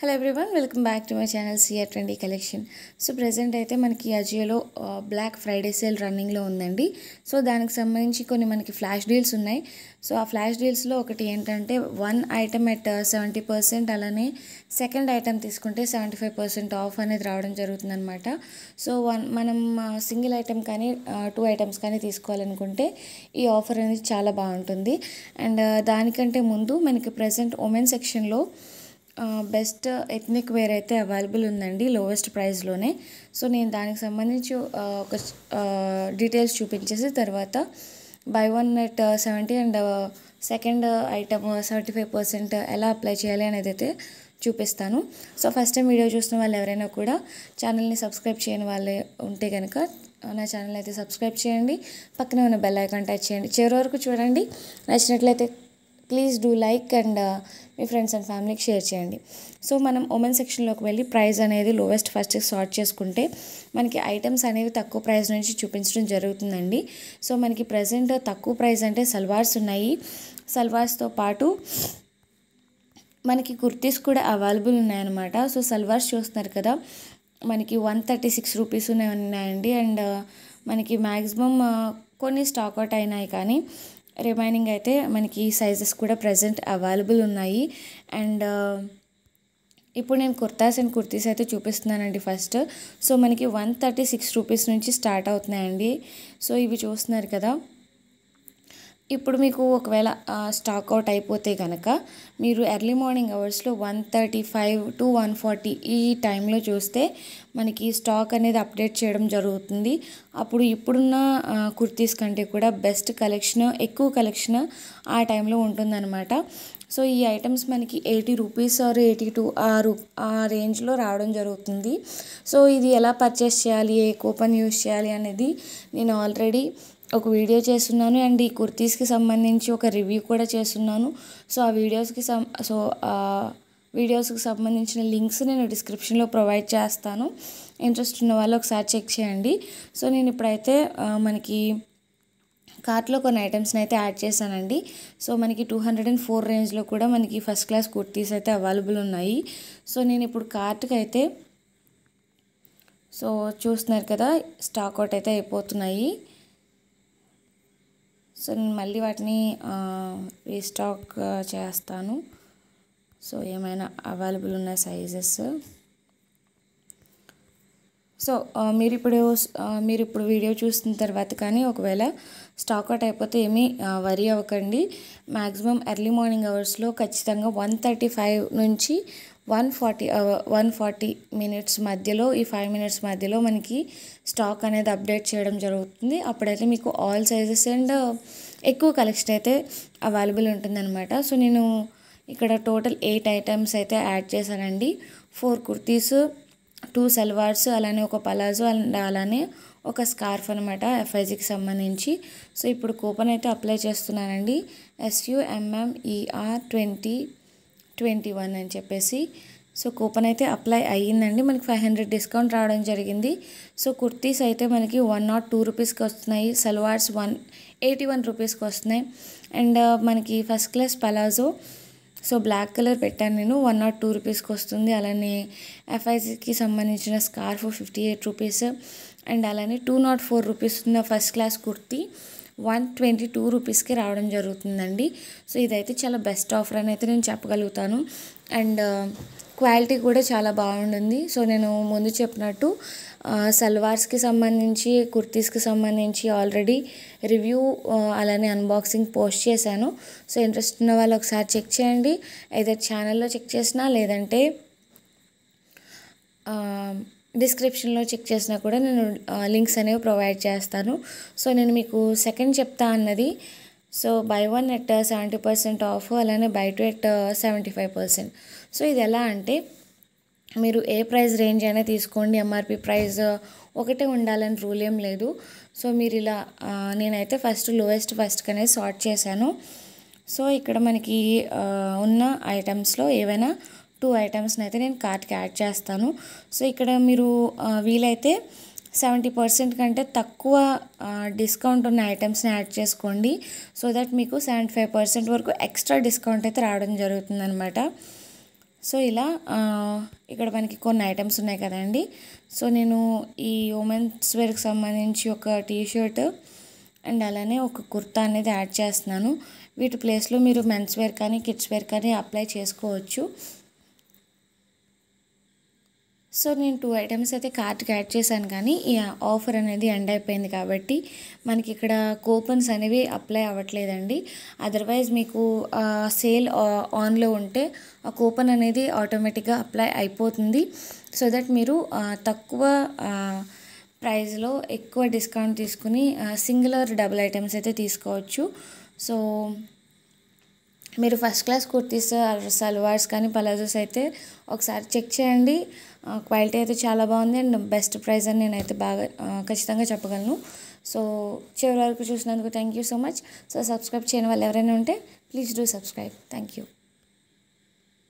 hello everyone welcome back to my channel CR twenty collection so present అయితే మనకి అజియోలో black Friday sale రన్నింగ్లో ఉందండి so దానికి సంబంధించి కొన్ని మనకి ఫ్లాష్ డీల్స్ ఉన్నాయి సో ఆ ఫ్లాష్ డీల్స్లో ఒకటి ఏంటంటే one item at seventy percent అలానే సెకండ్ ఐటమ్ తీసుకుంటే సెవెంటీ ఫైవ్ పర్సెంట్ ఆఫ్ అనేది రావడం జరుగుతుందనమాట సో వన్ మనం సింగిల్ ఐటమ్ కానీ టూ ఐటమ్స్ కానీ తీసుకోవాలనుకుంటే ఈ ఆఫర్ అనేది చాలా బాగుంటుంది అండ్ దానికంటే ముందు మనకి ప్రజెంట్ ఉమెన్ సెక్షన్లో బెస్ట్ ఎథ్నిక్ వేర్ అయితే అవైలబుల్ ఉందండి లోవెస్ట్ ప్రైస్లోనే సో నేను దానికి సంబంధించి ఒక డీటెయిల్స్ చూపించేసి తర్వాత buy one net seventy and second item seventy five percent ఎలా అప్లై చేయాలి అనేది అయితే చూపిస్తాను సో ఫస్ట్ టైం వీడియో చూసిన వాళ్ళు ఎవరైనా కూడా ఛానల్ని సబ్స్క్రైబ్ చేయని వాళ్ళే ఉంటే కనుక నా ఛానల్ అయితే సబ్స్క్రైబ్ చేయండి పక్కనే ఉన్న బెల్ ఐకాన్ టచ్ చేయండి చివరి వరకు చూడండి నచ్చినట్లయితే ప్లీజ్ డూ లైక్ అండ్ మీ ఫ్రెండ్స్ అండ్ ఫ్యామిలీకి షేర్ చేయండి సో మనం ఉమెన్ సెక్షన్లోకి వెళ్ళి ప్రైజ్ అనేది లోవెస్ట్ ఫస్ట్ సార్ట్ చేసుకుంటే మనకి ఐటమ్స్ అనేవి తక్కువ ప్రైస్ నుంచి చూపించడం జరుగుతుందండి సో మనకి ప్రజెంట్ తక్కువ ప్రైస్ అంటే సల్వార్స్ ఉన్నాయి సల్వార్స్తో పాటు మనకి కుర్తీస్ కూడా అవైలబుల్ ఉన్నాయన్నమాట సో సల్వార్స్ చూస్తున్నారు కదా మనకి వన్ థర్టీ సిక్స్ రూపీస్ ఉన్నాయి ఉన్నాయండి అండ్ uh, మనకి మ్యాక్సిమమ్ uh, కొన్ని స్టాక్ అవుట్ అయినాయి కానీ రిమైనింగ్ అయితే మనకి సైజెస్ కూడా ప్రజెంట్ అవైలబుల్ ఉన్నాయి అండ్ ఇప్పుడు నేను కుర్తాస్ అండ్ కుర్తీస్ అయితే చూపిస్తున్నానండి ఫస్ట్ సో మనకి వన్ థర్టీ సిక్స్ రూపీస్ నుంచి స్టార్ట్ అవుతున్నాయండి సో ఇవి చూస్తున్నారు కదా ఇప్పుడు మీకు ఒకవేళ స్టాక్అవుట్ అయిపోతే కనుక మీరు ఎర్లీ మార్నింగ్ అవర్స్లో one thirty five to one forty ఈ టైంలో చూస్తే మనకి స్టాక్ అనేది అప్డేట్ చేయడం జరుగుతుంది అప్పుడు ఇప్పుడున్న కుర్తీస్ కంటే కూడా బెస్ట్ కలెక్షన్ ఎక్కువ కలెక్షన్ ఆ టైంలో ఉంటుందన్నమాట సో ఈ ఐటమ్స్ మనకి eighty rupees or eighty two ఆ రూ ఆ రేంజ్లో రావడం జరుగుతుంది సో ఇది ఎలా పర్చేస్ చేయాలి ఏ కూపన్ యూస్ చేయాలి అనేది నేను ఆల్రెడీ ఒక వీడియో చేస్తున్నాను అండ్ ఈ కుర్తీస్కి సంబంధించి ఒక రివ్యూ కూడా చేస్తున్నాను సో ఆ వీడియోస్కి సం సో వీడియోస్కి సంబంధించిన లింక్స్ నేను డిస్క్రిప్షన్లో ప్రొవైడ్ చేస్తాను ఇంట్రెస్ట్ ఉన్న వాళ్ళు ఒకసారి చెక్ చేయండి సో నేను ఇప్పుడైతే మనకి కార్ట్లో కొన్ని ఐటమ్స్ని అయితే యాడ్ చేశానండి సో మనకి టూ హండ్రెడ్ అండ్ ఫోర్ రేంజ్లో కూడా మనకి ఫస్ట్ క్లాస్ కుర్తీస్ అయితే అవైలబుల్ ఉన్నాయి సో నేను ఇప్పుడు కార్ట్కి అయితే సో చూస్తున్నారు కదా స్టాక్ అవుట్ అయితే అయిపోతున్నాయి సో నేను మళ్ళీ వాటిని రీస్టాక్ చేస్తాను సో ఏమైనా అవైలబుల్ ఉన్న సైజెస్ సో మీరు ఇప్పుడు మీరు ఇప్పుడు వీడియో చూసిన తర్వాత కానీ ఒకవేళ స్టాక్ అవుట్ అయిపోతే ఏమీ వరీ అవ్వకండి మ్యాక్సిమం ఎర్లీ మార్నింగ్ అవర్స్లో ఖచ్చితంగా వన్ థర్టీ ఫైవ్ నుంచి one forty one forty minutes మధ్యలో ఈ ఫైవ్ మినిట్స్ మధ్యలో మనకి స్టాక్ అనేది అప్డేట్ చేయడం జరుగుతుంది అప్పుడైతే మీకు ఆల్ సైజెస్ అండ్ ఎక్కువ కలెక్షన్ అయితే అవైలబుల్ ఉంటుందన్నమాట సో నేను ఇక్కడ టోటల్ ఎయిట్ ఐటమ్స్ అయితే యాడ్ చేశానండి ఫోర్ కుర్తీస్ టూ సల్వార్స్ అలానే ఒక పలాజో అండ్ అలానే ఒక స్కార్ఫ్ అనమాట ఎఫ్ఐజీకి సంబంధించి సో ఇప్పుడు కూపన్ అయితే అప్లై చేస్తున్నానండి ఎస్యుఎంఎంఈఆర్ ట్వంటీ ట్వంటీ వన్ అని చెప్పేసి సో కూపన్ అయితే అప్లై అయ్యిందండి మనకి ఫైవ్ హండ్రెడ్ డిస్కౌంట్ రావడం జరిగింది సో కుర్తీస్ అయితే మనకి వన్ నాట్ టూ రూపీస్కి వస్తున్నాయి సల్వార్స్ వన్ ఎయిటీ వన్ రూపీస్కి వస్తున్నాయి అండ్ మనకి first class palazzo so black colour పెట్టాను నేను వన్ నాట్ టూ రూపీస్కి వస్తుంది అలానే ఎఫ్ఐసికి సంబంధించిన scarf fifty eight rupees and అలానే టూ నాట్ ఫోర్ రూపీస్ ఉన్న first class kurti one twenty two రూపీస్కి రావడం జరుగుతుందండి సో ఇదైతే చాలా బెస్ట్ ఆఫర్ అని అయితే నేను చెప్పగలుగుతాను అండ్ క్వాలిటీ uh, కూడా చాలా బాగుంటుంది సో నేను ముందు చెప్పినట్టు సల్వార్స్కి సంబంధించి కుర్తీస్కి సంబంధించి ఆల్రెడీ రివ్యూ అలానే అన్బాక్సింగ్ పోస్ట్ చేశాను సో ఇంట్రెస్ట్ ఉన్న వాళ్ళు ఒకసారి చెక్ చేయండి ఏదైతే ఛానల్లో చెక్ చేసినా లేదంటే డిస్క్రిప్షన్లో చెక్ చేసినా కూడా నేను లింక్స్ అనేవి ప్రొవైడ్ చేస్తాను సో నేను మీకు సెకండ్ చెప్తా అన్నది so buy one at seventy percent off అలానే buy two at seventy five percent so ఇది ఎలా అంటే మీరు ఏ ప్రైస్ రేంజ్ అయినా తీసుకోండి ఎంఆర్పి ప్రైస్ ఒకటే ఉండాలని రూల్ ఏం లేదు సో మీరు ఇలా నేనైతే ఫస్ట్ లోయెస్ట్ ఫస్ట్ అనేది సార్ట్ చేశాను సో ఇక్కడ మనకి ఉన్న ఐటమ్స్లో ఏవైనా టూ ఐటమ్స్ని అయితే నేను కార్ట్కి యాడ్ చేస్తాను సో ఇక్కడ మీరు వీలైతే సెవెంటీ పర్సెంట్ కంటే తక్కువ డిస్కౌంట్ ఉన్న ఐటమ్స్ని యాడ్ చేసుకోండి సో దట్ మీకు సెవెంటీ ఫైవ్ పర్సెంట్ వరకు ఎక్స్ట్రా డిస్కౌంట్ అయితే రావడం జరుగుతుందనమాట సో ఇలా ఇక్కడ మనకి కొన్ని ఐటమ్స్ ఉన్నాయి కదండి సో నేను ఈ ఉమెన్స్ వేర్కి సంబంధించి ఒక టీ షర్ట్ అండ్ అలానే ఒక కుర్తా అనేది యాడ్ చేస్తున్నాను వీటి ప్లేస్లో మీరు మెన్స్ వేర్ కానీ కిడ్స్ వేర్ కానీ అప్లై చేసుకోవచ్చు సో నేను టూ ఐటమ్స్ అయితే కార్ట్కి యాడ్ చేశాను కానీ ఈ ఆఫర్ అనేది ఎండ్ అయిపోయింది కాబట్టి మనకి ఇక్కడ కూపన్స్ అనేవి అప్లై అవ్వట్లేదండి అదర్వైజ్ మీకు సేల్ ఆన్లో ఉంటే ఆ కూపన్ అనేది ఆటోమేటిక్గా అప్లై అయిపోతుంది సో దట్ మీరు తక్కువ ప్రైస్లో ఎక్కువ డిస్కౌంట్ తీసుకుని సింగులర్ డబుల్ ఐటమ్స్ అయితే తీసుకోవచ్చు సో మీరు ఫస్ట్ క్లాస్ కుర్తీస్ సల్వార్స్ కానీ పలాజోస్ అయితే ఒకసారి చెక్ చేయండి క్వాలిటీ అయితే చాలా బాగుంది అండ్ బెస్ట్ ప్రైస్ అని నేనైతే బాగా ఖచ్చితంగా చెప్పగలను సో చివరి వరకు చూసినందుకు thank you so much so subscribe చేయని వాళ్ళు ఎవరైనా ఉంటే please do subscribe thank you